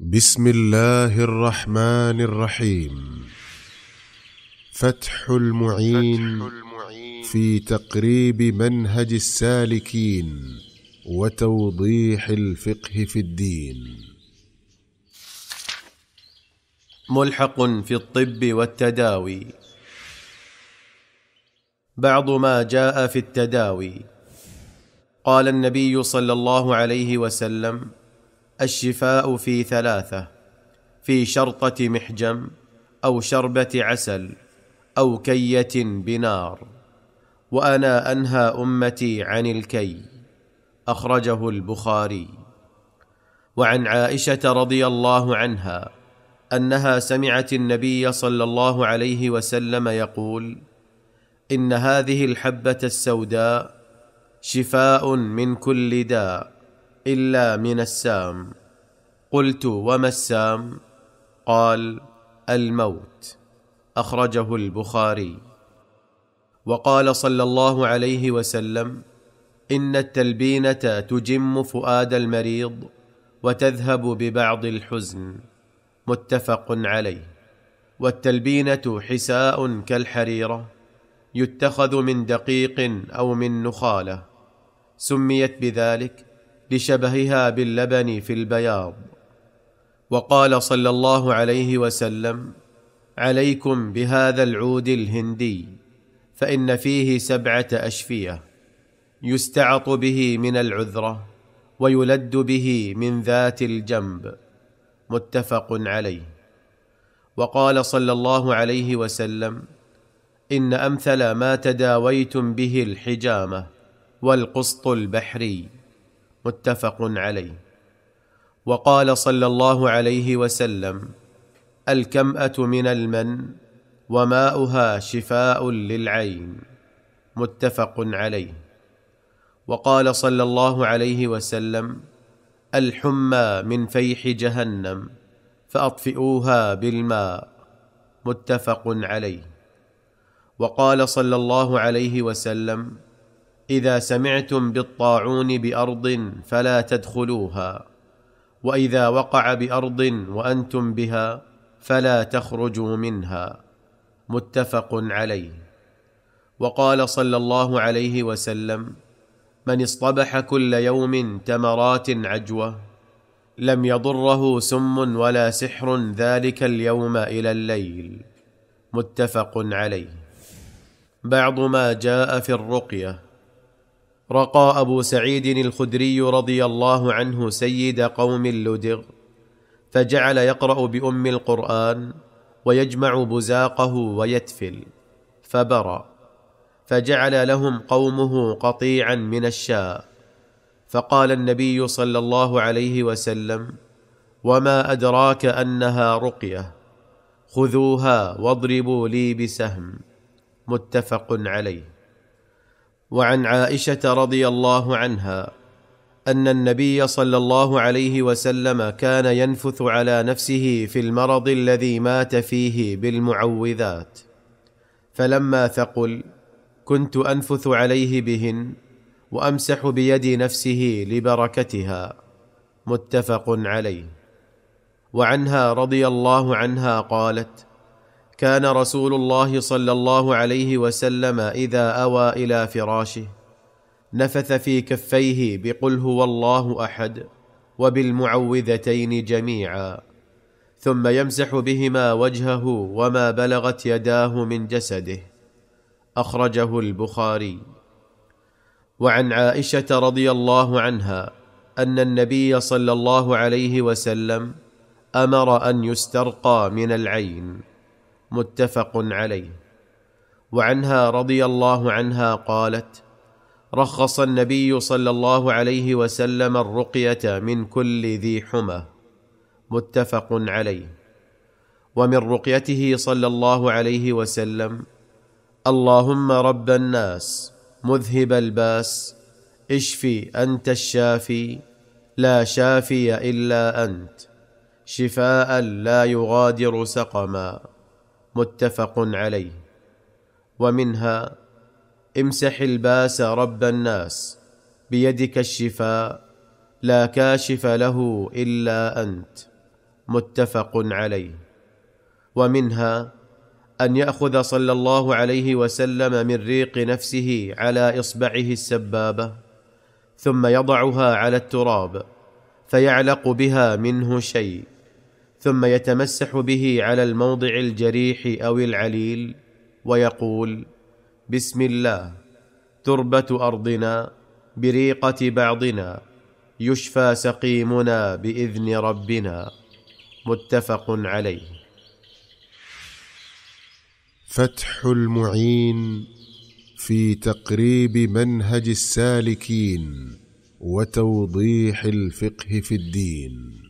بسم الله الرحمن الرحيم فتح المعين, فتح المعين في تقريب منهج السالكين وتوضيح الفقه في الدين ملحق في الطب والتداوي بعض ما جاء في التداوي قال النبي صلى الله عليه وسلم الشفاء في ثلاثه في شرطه محجم او شربه عسل او كيه بنار وانا انهى امتي عن الكي اخرجه البخاري وعن عائشه رضي الله عنها انها سمعت النبي صلى الله عليه وسلم يقول ان هذه الحبه السوداء شفاء من كل داء الا من السام قلت وما السام قال الموت اخرجه البخاري وقال صلى الله عليه وسلم ان التلبينه تجم فؤاد المريض وتذهب ببعض الحزن متفق عليه والتلبينه حساء كالحريره يتخذ من دقيق او من نخاله سميت بذلك لشبهها باللبن في البياض وقال صلى الله عليه وسلم عليكم بهذا العود الهندي فان فيه سبعه اشفيه يستعط به من العذره ويلد به من ذات الجنب متفق عليه وقال صلى الله عليه وسلم ان امثل ما تداويتم به الحجامه والقسط البحري متفق عليه وقال صلى الله عليه وسلم الكماه من المن وماؤها شفاء للعين متفق عليه وقال صلى الله عليه وسلم الحمى من فيح جهنم فاطفئوها بالماء متفق عليه وقال صلى الله عليه وسلم اذا سمعتم بالطاعون بارض فلا تدخلوها واذا وقع بارض وانتم بها فلا تخرجوا منها متفق عليه وقال صلى الله عليه وسلم من اصطبح كل يوم تمرات عجوه لم يضره سم ولا سحر ذلك اليوم الى الليل متفق عليه بعض ما جاء في الرقيه رقى ابو سعيد الخدري رضي الله عنه سيد قوم اللدغ فجعل يقرا بام القران ويجمع بزاقه ويتفل فبرى فجعل لهم قومه قطيعا من الشاء فقال النبي صلى الله عليه وسلم وما ادراك انها رقيه خذوها واضربوا لي بسهم متفق عليه وعن عائشه رضي الله عنها ان النبي صلى الله عليه وسلم كان ينفث على نفسه في المرض الذي مات فيه بالمعوذات فلما ثقل كنت انفث عليه بهن وامسح بيد نفسه لبركتها متفق عليه وعنها رضي الله عنها قالت كان رسول الله صلى الله عليه وسلم اذا اوى الى فراشه نفث في كفيه بقل هو الله احد وبالمعوذتين جميعا ثم يمسح بهما وجهه وما بلغت يداه من جسده اخرجه البخاري وعن عائشه رضي الله عنها ان النبي صلى الله عليه وسلم امر ان يسترقى من العين متفق عليه وعنها رضي الله عنها قالت رخص النبي صلى الله عليه وسلم الرقيه من كل ذي حمى متفق عليه ومن رقيته صلى الله عليه وسلم اللهم رب الناس مذهب الباس اشفي انت الشافي لا شافي الا انت شفاء لا يغادر سقما متفق عليه ومنها امسح الباس رب الناس بيدك الشفاء لا كاشف له الا انت متفق عليه ومنها ان ياخذ صلى الله عليه وسلم من ريق نفسه على اصبعه السبابه ثم يضعها على التراب فيعلق بها منه شيء ثم يتمسح به على الموضع الجريح او العليل ويقول بسم الله تربه ارضنا بريقه بعضنا يشفى سقيمنا باذن ربنا متفق عليه فتح المعين في تقريب منهج السالكين وتوضيح الفقه في الدين